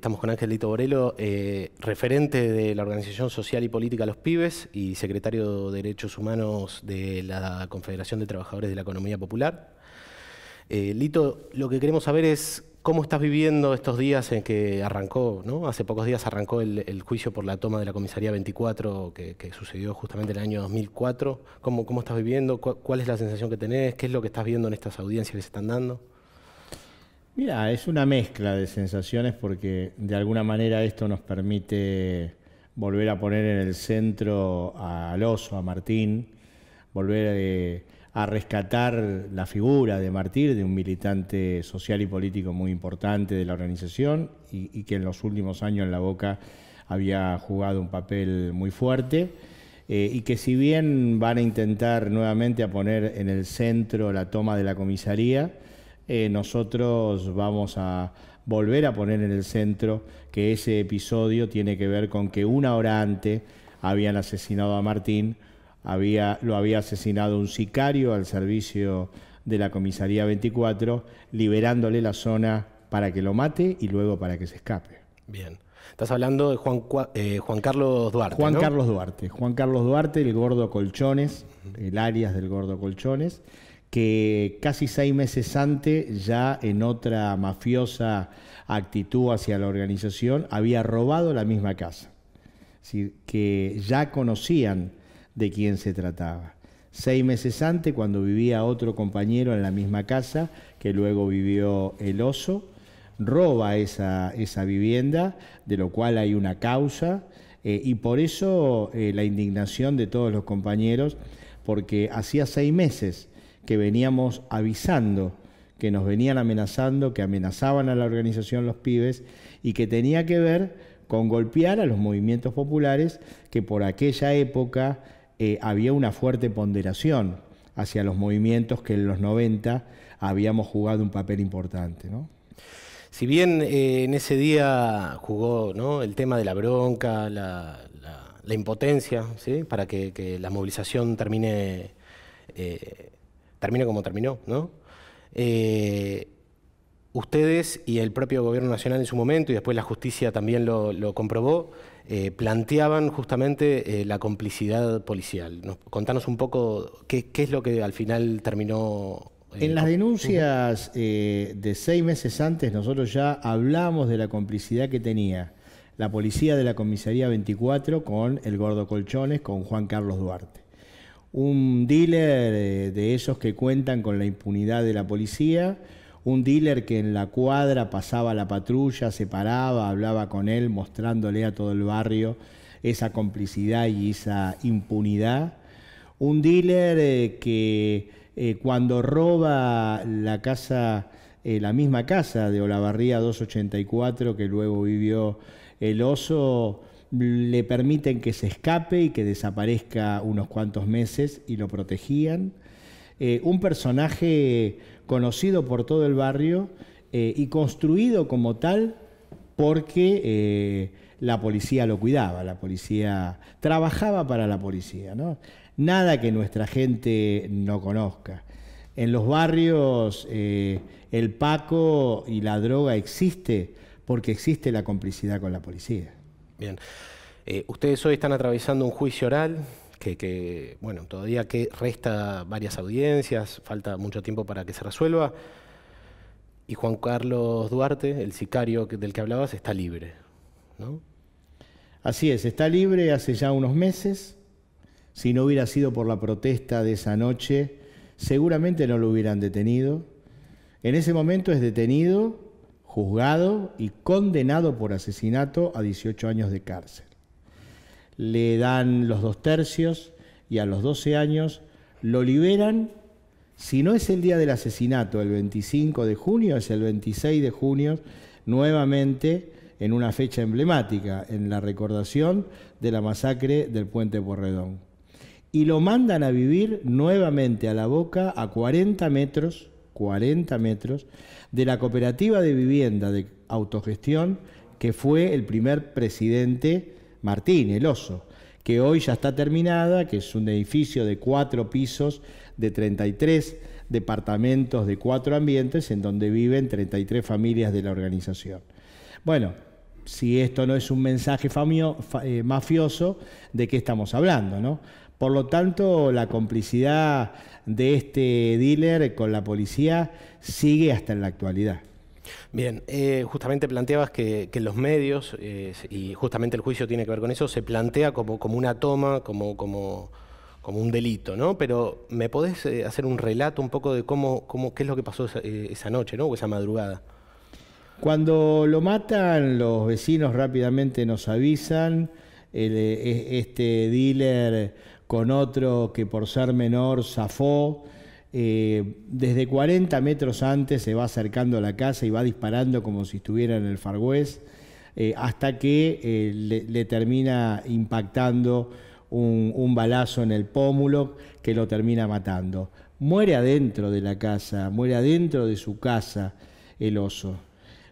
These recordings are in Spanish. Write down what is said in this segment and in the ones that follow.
estamos con Lito Borelo, eh, referente de la Organización Social y Política Los Pibes y secretario de Derechos Humanos de la Confederación de Trabajadores de la Economía Popular. Eh, Lito, lo que queremos saber es cómo estás viviendo estos días en que arrancó, ¿no? Hace pocos días arrancó el, juicio por la toma de la comisaría 24 que, sucedió justamente en el año 2004. ¿Cómo, cómo estás viviendo? ¿Cuál es la sensación que tenés? ¿Qué es lo que estás viendo en estas audiencias que se están dando? Mira, es una mezcla de sensaciones porque de alguna manera esto nos permite volver a poner en el centro a oso, a Martín, volver eh, a, rescatar la figura de Martín, de un militante social y político muy importante de la organización y, que en los últimos años en la Boca había jugado un papel muy fuerte. Eh, y que si bien van a intentar nuevamente a poner en el centro la toma de la comisaría, eh, nosotros vamos a volver a poner en el centro que ese episodio tiene que ver con que una hora antes habían asesinado a Martín, había, lo había asesinado un sicario al servicio de la comisaría 24, liberándole la zona para que lo mate y luego para que se escape. Bien. Estás hablando de Juan, eh, Carlos Duarte. Juan Carlos Duarte. Juan Carlos Duarte, el gordo Colchones, el Arias del gordo Colchones, que casi seis meses antes, ya en otra mafiosa actitud hacia la organización, había robado la misma casa. Es decir, que ya conocían de quién se trataba. Seis meses antes, cuando vivía otro compañero en la misma casa, que luego vivió el oso, roba esa, esa vivienda, de lo cual hay una causa, eh, y por eso eh, la indignación de todos los compañeros, porque hacía seis meses que veníamos avisando, que nos venían amenazando, que amenazaban a la organización los pibes y que tenía que ver con golpear a los movimientos populares que por aquella época eh, había una fuerte ponderación hacia los movimientos que en los 90 habíamos jugado un papel importante. Si bien eh, en ese día jugó ¿no? el tema de la bronca, la, impotencia, ¿sí? para que, la movilización termine eh, termina como terminó, ¿no? Eh, ustedes y el propio gobierno nacional en su momento, y después la justicia también lo, comprobó, eh, planteaban justamente eh, la complicidad policial. contanos un poco qué, es lo que al final terminó... en las denuncias de seis meses antes nosotros ya hablamos de la complicidad que tenía la policía de la comisaría 24 con el gordo Colchones, con Juan Carlos Duarte un dealer eh, de esos que cuentan con la impunidad de la policía, un dealer que en la cuadra pasaba la patrulla, se paraba, hablaba con él, mostrándole a todo el barrio esa complicidad y esa impunidad, un dealer eh, que eh, cuando roba la casa, la misma casa de Olavarría 284 que luego vivió el oso, le permiten que se escape y que desaparezca unos cuantos meses y lo protegían. Eh, un personaje conocido por todo el barrio eh, y construido como tal porque eh, la policía lo cuidaba, la policía trabajaba para la policía, Nada que nuestra gente no conozca. En los barrios el paco y la droga existe porque existe la complicidad con la policía. Bien. Eh, ustedes hoy están atravesando un juicio oral que, bueno, todavía que resta varias audiencias, falta mucho tiempo para que se resuelva. Y Juan Carlos Duarte, el sicario del que hablabas, está libre, ¿no? Así es, está libre hace ya unos meses. Si no hubiera sido por la protesta de esa noche, seguramente no lo hubieran detenido. En ese momento es detenido juzgado y condenado por asesinato a 18 años de cárcel. Le dan los dos tercios y a los 12 años lo liberan. Si no es el día del asesinato, el 25 de junio, es el 26 de junio, nuevamente en una fecha emblemática, en la recordación de la masacre del puente Porredón. Y lo mandan a vivir nuevamente a la boca a 40 metros 40 metros, de la cooperativa de vivienda de autogestión que fue el primer presidente Martín, el oso, que hoy ya está terminada, que es un edificio de cuatro pisos, de 33 departamentos de cuatro ambientes, en donde viven 33 familias de la organización. Bueno, si esto no es un mensaje eh, mafioso, ¿de qué estamos hablando? ¿no? Por lo tanto, la complicidad de este dealer con la policía sigue hasta en la actualidad. Bien, eh, justamente planteabas que, los medios, eh, y justamente el juicio tiene que ver con eso, se plantea como, como una toma, como, como, como un delito, ¿no? Pero ¿me podés eh, hacer un relato un poco de cómo, cómo, qué es lo que pasó esa, noche, ¿no? O esa madrugada. Cuando lo matan, los vecinos rápidamente nos avisan. este dealer con otro que por ser menor zafó. Eh, desde 40 metros antes se va acercando a la casa y va disparando como si estuviera en el fargüés eh, hasta que eh, le, termina impactando un, un, balazo en el pómulo que lo termina matando. Muere adentro de la casa, muere adentro de su casa el oso.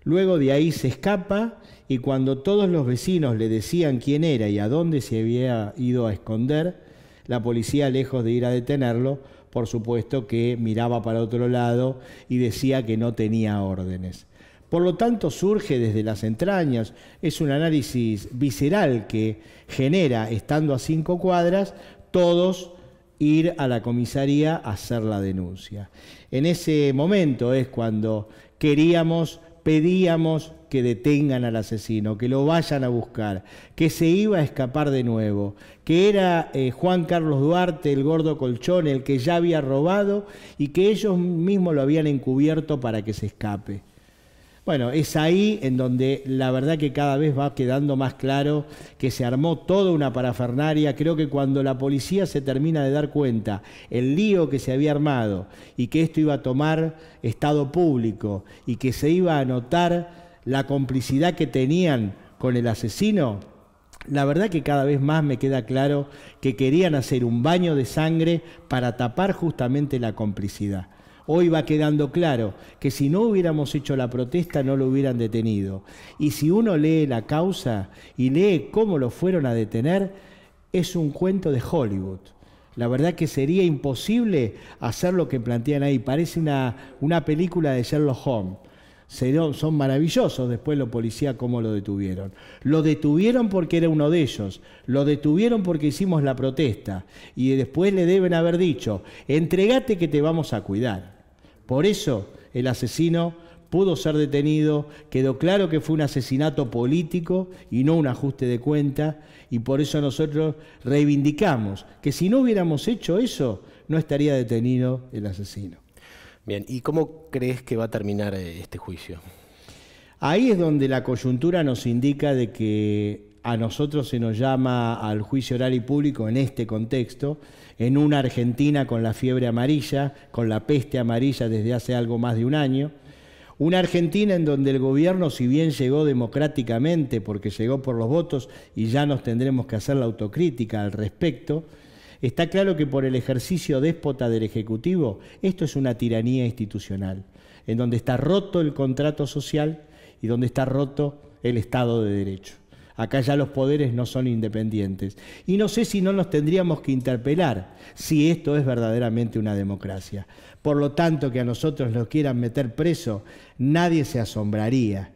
Luego de ahí se escapa y cuando todos los vecinos le decían quién era y a dónde se había ido a esconder, la policía, lejos de ir a detenerlo, por supuesto que miraba para otro lado y decía que no tenía órdenes. Por lo tanto, surge desde las entrañas, es un análisis visceral que genera, estando a cinco cuadras, todos ir a la comisaría a hacer la denuncia. En ese momento es cuando queríamos, pedíamos, que detengan al asesino, que lo vayan a buscar, que se iba a escapar de nuevo, que era eh, Juan Carlos Duarte, el gordo colchón, el que ya había robado y que ellos mismos lo habían encubierto para que se escape. Bueno, es ahí en donde la verdad que cada vez va quedando más claro que se armó toda una parafernaria. Creo que cuando la policía se termina de dar cuenta el lío que se había armado y que esto iba a tomar estado público y que se iba a anotar la complicidad que tenían con el asesino, la verdad que cada vez más me queda claro que querían hacer un baño de sangre para tapar justamente la complicidad. Hoy va quedando claro que si no hubiéramos hecho la protesta no lo hubieran detenido. Y si uno lee la causa y lee cómo lo fueron a detener, es un cuento de Hollywood. La verdad que sería imposible hacer lo que plantean ahí. Parece una, una película de Sherlock Holmes son maravillosos después los policías cómo lo detuvieron. Lo detuvieron porque era uno de ellos, lo detuvieron porque hicimos la protesta y después le deben haber dicho, entregate que te vamos a cuidar. Por eso el asesino pudo ser detenido, quedó claro que fue un asesinato político y no un ajuste de cuenta, y por eso nosotros reivindicamos que si no hubiéramos hecho eso, no estaría detenido el asesino. Bien, ¿y cómo crees que va a terminar eh, este juicio? Ahí es donde la coyuntura nos indica de que a nosotros se nos llama al juicio oral y público en este contexto, en una Argentina con la fiebre amarilla, con la peste amarilla desde hace algo más de un año, una Argentina en donde el gobierno, si bien llegó democráticamente, porque llegó por los votos y ya nos tendremos que hacer la autocrítica al respecto, Está claro que por el ejercicio déspota del Ejecutivo, esto es una tiranía institucional, en donde está roto el contrato social y donde está roto el Estado de Derecho. Acá ya los poderes no son independientes. Y no sé si no nos tendríamos que interpelar si esto es verdaderamente una democracia. Por lo tanto, que a nosotros nos quieran meter preso, nadie se asombraría.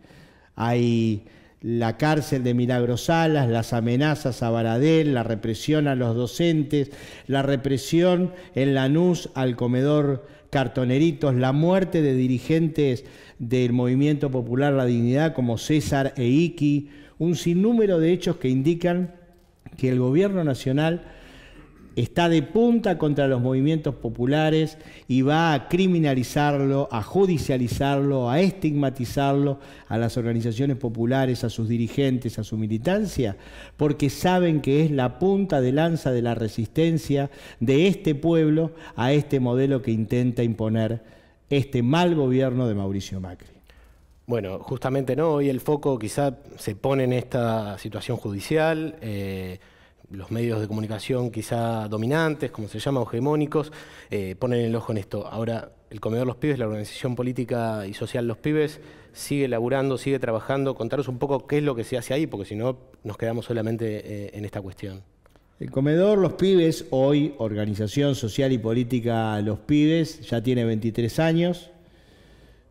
Hay la cárcel de Milagros Salas, las amenazas a Baradel, la represión a los docentes, la represión en Lanús al comedor Cartoneritos, la muerte de dirigentes del movimiento popular La Dignidad como César e Iki, un sinnúmero de hechos que indican que el gobierno nacional está de punta contra los movimientos populares y va a criminalizarlo, a judicializarlo, a estigmatizarlo a las organizaciones populares, a sus dirigentes, a su militancia, porque saben que es la punta de lanza de la resistencia de este pueblo a este modelo que intenta imponer este mal gobierno de Mauricio Macri. Bueno, justamente no, hoy el foco quizá se pone en esta situación judicial. Eh, los medios de comunicación quizá dominantes, como se llama, hegemónicos, eh, ponen el ojo en esto. Ahora, el Comedor Los Pibes, la organización política y social Los Pibes, sigue laburando, sigue trabajando. Contaros un poco qué es lo que se hace ahí, porque si no nos quedamos solamente eh, en esta cuestión. El comedor Los Pibes, hoy organización social y política Los Pibes, ya tiene 23 años,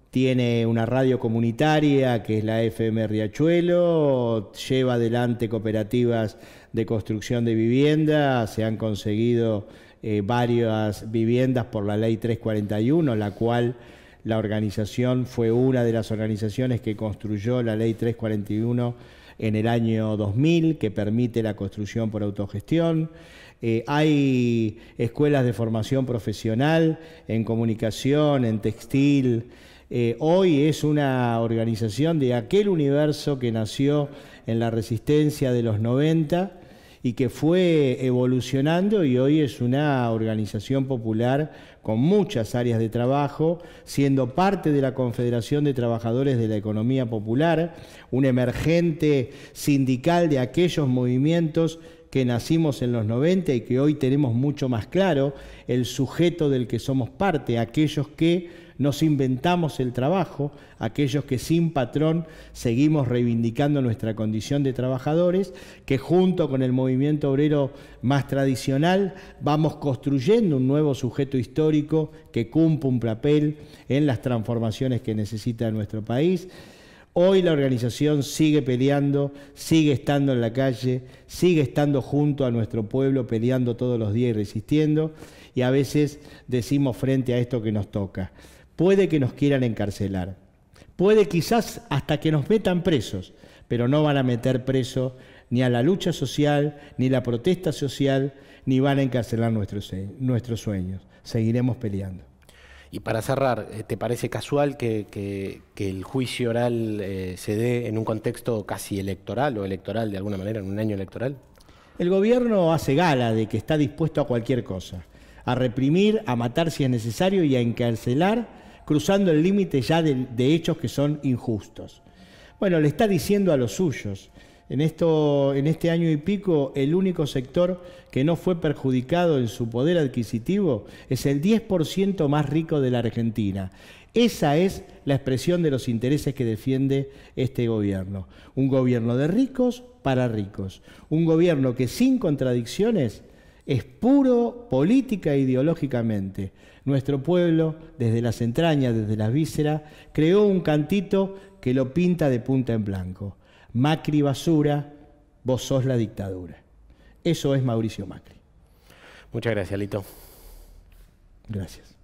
tiene una radio comunitaria que es la FM Riachuelo, lleva adelante cooperativas de construcción de vivienda, se han conseguido eh, varias viviendas por la ley 341, la cual la organización fue una de las organizaciones que construyó la ley 341 en el año 2000, que permite la construcción por autogestión. Eh, hay escuelas de formación profesional en comunicación, en textil. Eh, hoy es una organización de aquel universo que nació en la resistencia de los 90 y que fue evolucionando y hoy es una organización popular con muchas áreas de trabajo, siendo parte de la Confederación de Trabajadores de la Economía Popular, un emergente sindical de aquellos movimientos que nacimos en los 90 y que hoy tenemos mucho más claro el sujeto del que somos parte, aquellos que nos inventamos el trabajo, aquellos que sin patrón seguimos reivindicando nuestra condición de trabajadores, que junto con el movimiento obrero más tradicional vamos construyendo un nuevo sujeto histórico que cumpla un papel en las transformaciones que necesita nuestro país. Hoy la organización sigue peleando, sigue estando en la calle, sigue estando junto a nuestro pueblo, peleando todos los días y resistiendo, y a veces decimos frente a esto que nos toca. Puede que nos quieran encarcelar, puede quizás hasta que nos metan presos, pero no van a meter preso ni a la lucha social, ni la protesta social, ni van a encarcelar nuestros, eh, nuestros sueños. Seguiremos peleando. Y para cerrar, eh, ¿te parece casual que, el juicio oral eh, se dé en un contexto casi electoral o electoral de alguna manera, en un año electoral? El gobierno hace gala de que está dispuesto a cualquier cosa, a reprimir, a matar si es necesario y a encarcelar cruzando el límite ya de, hechos que son injustos. Bueno, le está diciendo a los suyos. En, esto, en este año y pico, el único sector que no fue perjudicado en su poder adquisitivo es el 10% más rico de la Argentina. Esa es la expresión de los intereses que defiende este gobierno. Un gobierno de ricos para ricos. Un gobierno que sin contradicciones es puro política e ideológicamente. Nuestro pueblo, desde las entrañas, desde las vísceras, creó un cantito que lo pinta de punta en blanco. Macri basura, vos sos la dictadura. Eso es Mauricio Macri. Muchas gracias, Lito. Gracias.